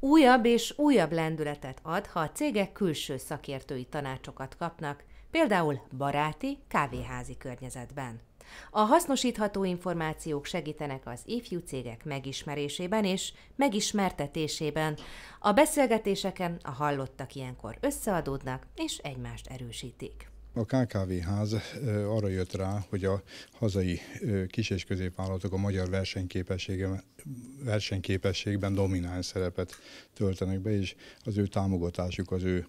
Újabb és újabb lendületet ad, ha a cégek külső szakértői tanácsokat kapnak, például baráti, kávéházi környezetben. A hasznosítható információk segítenek az ifjú cégek megismerésében és megismertetésében. A beszélgetéseken a hallottak ilyenkor összeadódnak és egymást erősítik. A KKV ház arra jött rá, hogy a hazai kis- és középvállalatok a magyar versenyképességben domináns szerepet töltenek be, és az ő támogatásuk, az ő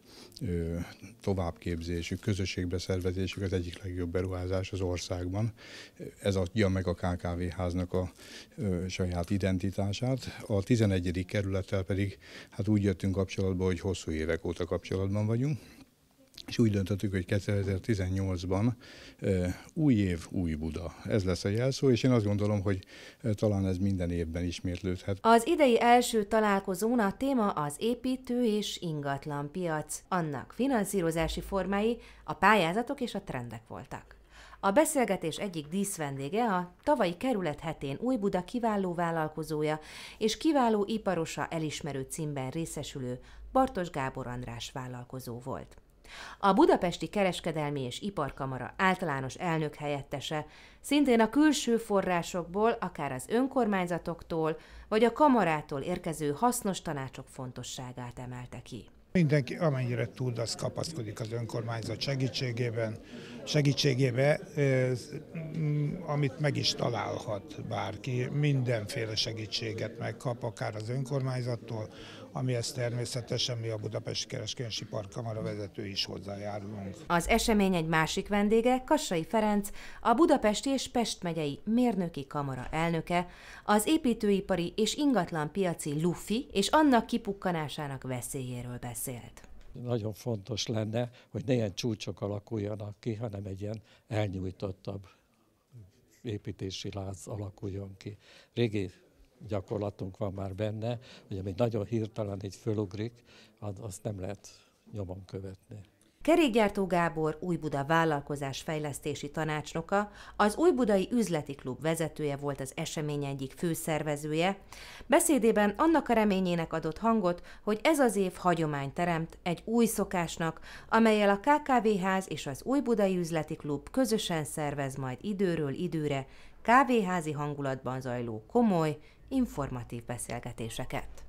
továbbképzésük, közösségbe szervezésük az egyik legjobb beruházás az országban. Ez adja meg a KKV háznak a saját identitását. A 11. kerülettel pedig hát úgy jöttünk kapcsolatba, hogy hosszú évek óta kapcsolatban vagyunk, úgy döntöttük, hogy 2018-ban új év, új Buda. Ez lesz a jelszó, és én azt gondolom, hogy talán ez minden évben ismétlődhet. Az idei első találkozón a téma az építő és ingatlan piac. Annak finanszírozási formái, a pályázatok és a trendek voltak. A beszélgetés egyik díszvendége a tavalyi kerület hetén Buda kiváló vállalkozója és kiváló iparosa elismerő címben részesülő Bartos Gábor András vállalkozó volt. A Budapesti Kereskedelmi és Iparkamara általános elnök helyettese szintén a külső forrásokból, akár az önkormányzatoktól, vagy a kamarától érkező hasznos tanácsok fontosságát emelte ki. Mindenki amennyire tud, az kapaszkodik az önkormányzat segítségében, segítségébe, mm, amit meg is találhat bárki, mindenféle segítséget megkap, akár az önkormányzattól, ami ezt természetesen mi a Budapesti Kereskedési Parkkamara vezető is hozzájárulunk. Az esemény egy másik vendége, Kassai Ferenc, a Budapesti és Pest megyei mérnöki kamara elnöke, az építőipari és ingatlan piaci lufi és annak kipukkanásának veszélyéről beszélt. Nagyon fontos lenne, hogy ne ilyen csúcsok alakuljanak ki, hanem egy ilyen elnyújtottabb építési láz alakuljon ki. Régi gyakorlatunk van már benne, hogy ami nagyon hirtelen így fölugrik, azt nem lehet nyomon követni. Kerékgyártó Gábor, Újbuda vállalkozás fejlesztési tanácsnoka, az Újbudai Üzleti Klub vezetője volt az esemény egyik főszervezője. Beszédében annak a reményének adott hangot, hogy ez az év hagyomány teremt egy új szokásnak, amelyel a KKV-ház és az Újbudai Üzleti Klub közösen szervez majd időről időre kávéházi hangulatban zajló komoly, informatív beszélgetéseket.